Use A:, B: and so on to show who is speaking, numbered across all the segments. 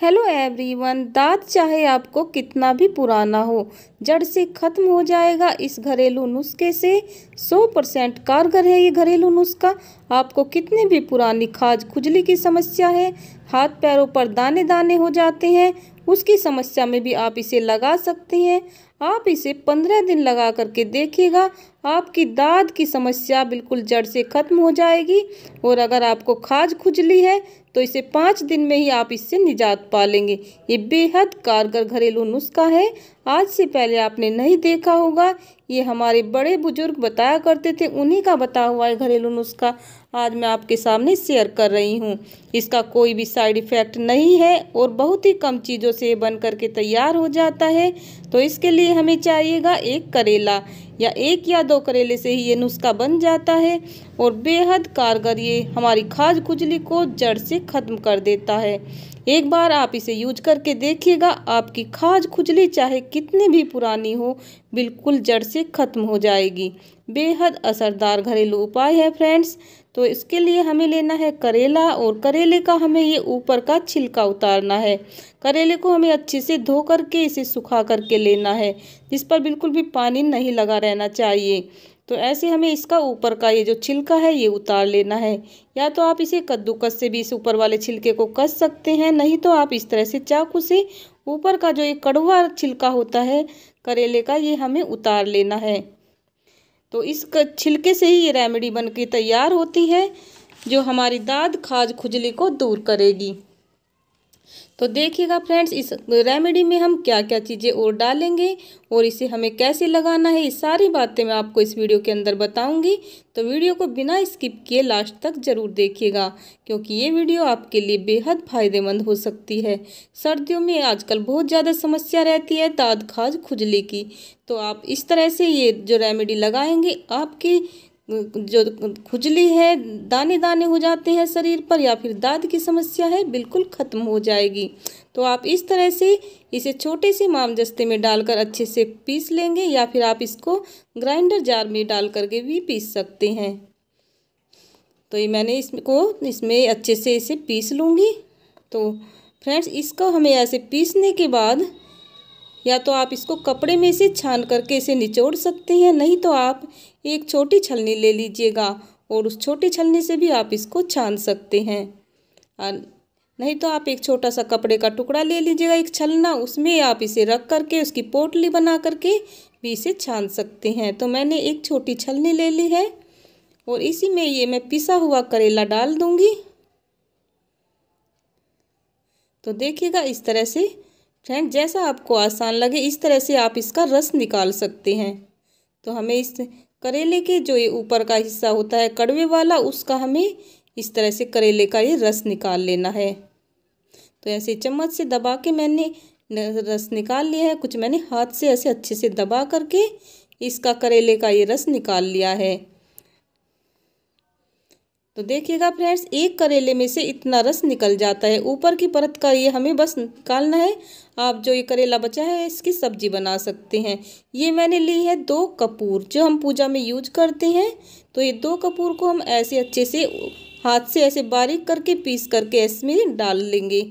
A: hello everyone दांत चाहे आपको कितना भी पुराना हो जड़ से ख़त्म हो जाएगा इस घरेलू नुस्खे से 100 परसेंट कारगर है ये घरेलू नुस्खा आपको कितने भी पुरानी खाज खुजली की समस्या है हाथ पैरों पर दाने दाने हो जाते हैं उसकी समस्या में भी आप इसे लगा सकते हैं आप इसे पंद्रह दिन लगा करके देखिएगा आपकी दाद की समस्या बिल्कुल जड़ से ख़त्म हो जाएगी और अगर आपको खाज खुजली है तो इसे पाँच दिन में ही आप इससे निजात पा लेंगे ये बेहद कारगर घरेलू नुस्खा है आज से पहले आपने नहीं देखा होगा ये हमारे बड़े बुजुर्ग बताया करते थे उन्हीं का बताया हुआ है घरेलू नुस्खा आज मैं आपके सामने शेयर कर रही हूँ इसका कोई भी साइड इफ़ेक्ट नहीं है और बहुत ही कम चीज़ों से बन करके तैयार हो जाता है तो इसके लिए हमें चाहिएगा एक करेला या एक या दो करेले से ही ये नुस्खा बन जाता है और बेहद कारगर ये हमारी खाज खुजली को जड़ से ख़त्म कर देता है एक बार आप इसे यूज करके देखिएगा आपकी खाज खुजली चाहे कितनी भी पुरानी हो बिल्कुल जड़ से ख़त्म हो जाएगी बेहद असरदार घरेलू उपाय है फ्रेंड्स तो इसके लिए हमें लेना है करेला और करेले का हमें ये ऊपर का छिलका उतारना है करेले को हमें अच्छे से धो करके इसे सुखा करके लेना है जिस पर बिल्कुल भी पानी नहीं लगा रहना चाहिए तो ऐसे हमें इसका ऊपर का ये जो छिलका है ये उतार लेना है या तो आप इसे कद्दूकस से भी इस ऊपर वाले छिलके को कस सकते हैं नहीं तो आप इस तरह से चाकू से ऊपर का जो ये कड़वा छिलका होता है करेले का ये हमें उतार लेना है तो इस छिलके से ही ये रेमेडी बन के तैयार होती है जो हमारी दाद खाज खुजली को दूर करेगी तो देखिएगा फ्रेंड्स इस रेमेडी में हम क्या क्या चीज़ें और डालेंगे और इसे हमें कैसे लगाना है ये सारी बातें मैं आपको इस वीडियो के अंदर बताऊंगी तो वीडियो को बिना स्किप किए लास्ट तक ज़रूर देखिएगा क्योंकि ये वीडियो आपके लिए बेहद फ़ायदेमंद हो सकती है सर्दियों में आजकल बहुत ज़्यादा समस्या रहती है दाद खाज खुजली की तो आप इस तरह से ये जो रेमेडी लगाएंगे आपके जो खुजली है दाने दाने हो जाते हैं शरीर पर या फिर दाद की समस्या है बिल्कुल ख़त्म हो जाएगी तो आप इस तरह से इसे छोटे से मामजस्ते में डालकर अच्छे से पीस लेंगे या फिर आप इसको ग्राइंडर जार में डाल करके भी पीस सकते हैं तो ये मैंने इसको इसमें अच्छे से इसे पीस लूँगी तो फ्रेंड्स इसको हमें ऐसे पीसने के बाद या तो आप इसको कपड़े में से छान करके इसे निचोड़ सकते हैं नहीं तो आप एक छोटी छलनी ले लीजिएगा और उस छोटी छलनी से भी आप इसको छान सकते हैं नहीं तो आप एक छोटा सा कपड़े का टुकड़ा ले लीजिएगा एक छलना उसमें आप इसे रख करके उसकी पोटली बना करके भी इसे छान सकते हैं तो मैंने एक छोटी छलनी ले ली है और इसी में ये मैं पिसा हुआ करेला डाल दूँगी तो देखिएगा इस तरह से फ्रेंड जैसा आपको आसान लगे इस तरह से आप इसका रस निकाल सकते हैं तो हमें इस करेले के जो ये ऊपर का हिस्सा होता है कड़वे वाला उसका हमें इस तरह से करेले का ये रस निकाल लेना है तो ऐसे चम्मच से दबा के मैंने रस निकाल लिया है कुछ मैंने हाथ से ऐसे अच्छे से दबा करके इसका करेले का ये रस निकाल लिया है तो देखिएगा फ्रेंड्स एक करेले में से इतना रस निकल जाता है ऊपर की परत का ये हमें बस निकालना है आप जो ये करेला बचा है इसकी सब्जी बना सकते हैं ये मैंने ली है दो कपूर जो हम पूजा में यूज करते हैं तो ये दो कपूर को हम ऐसे अच्छे से हाथ से ऐसे बारीक करके पीस करके इसमें डाल लेंगे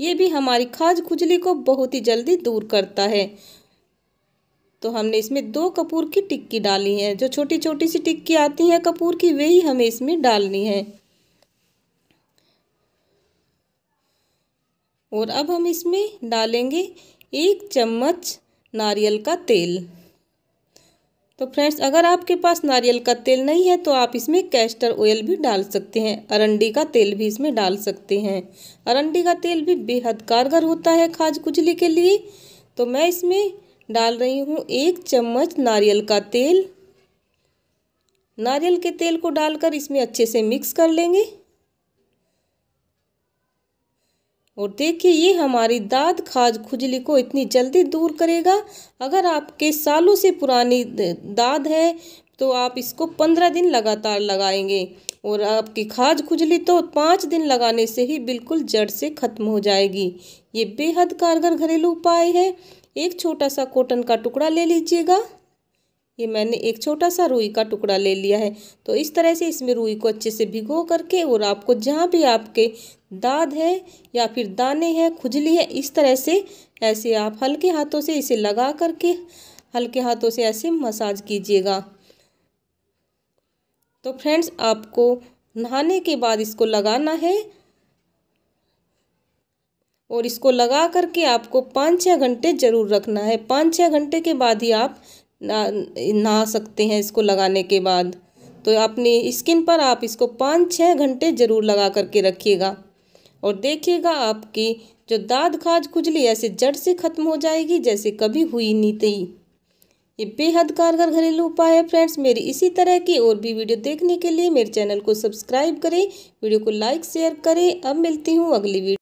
A: ये भी हमारी खाज खुजली को बहुत ही जल्दी दूर करता है तो हमने इसमें दो कपूर की टिक्की डाली है जो छोटी छोटी सी टिक्की आती है कपूर की वही हमें इसमें डालनी है और अब हम इसमें डालेंगे एक चम्मच नारियल का तेल तो फ्रेंड्स अगर आपके पास नारियल का तेल नहीं है तो आप इसमें कैस्टर ऑयल भी डाल सकते हैं अरंडी का तेल भी इसमें डाल सकते हैं अरंडी का तेल भी बेहद कारगर होता है खाज खुजली के लिए तो मैं इसमें डाल रही हूँ एक चम्मच नारियल का तेल नारियल के तेल को डालकर इसमें अच्छे से मिक्स कर लेंगे और देखिए ये हमारी दाद खाज खुजली को इतनी जल्दी दूर करेगा अगर आपके सालों से पुरानी दाद है तो आप इसको पंद्रह दिन लगातार लगाएंगे और आपकी खाज खुजली तो पाँच दिन लगाने से ही बिल्कुल जड़ से ख़त्म हो जाएगी ये बेहद कारगर घरेलू उपाय है एक छोटा सा कॉटन का टुकड़ा ले लीजिएगा ये मैंने एक छोटा सा रुई का टुकड़ा ले लिया है तो इस तरह से इसमें रुई को अच्छे से भिगो करके और आपको जहाँ भी आपके दाद है या फिर दाने हैं खुजली है इस तरह से ऐसे आप हल्के हाथों से इसे लगा करके हल्के हाथों से ऐसे मसाज कीजिएगा तो फ्रेंड्स आपको नहाने के बाद इसको लगाना है और इसको लगा करके आपको पाँच छः घंटे ज़रूर रखना है पाँच छः घंटे के बाद ही आप नहा सकते हैं इसको लगाने के बाद तो अपनी स्किन पर आप इसको पाँच छः घंटे ज़रूर लगा करके रखिएगा और देखिएगा आपकी जो दाद खाज खुजली ऐसे जड़ से ख़त्म हो जाएगी जैसे कभी हुई नहीं थी ये बेहद कारगर घरेलू उपाय है फ्रेंड्स मेरी इसी तरह की और भी वीडियो देखने के लिए मेरे चैनल को सब्सक्राइब करें वीडियो को लाइक शेयर करें अब मिलती हूँ अगली वीडियो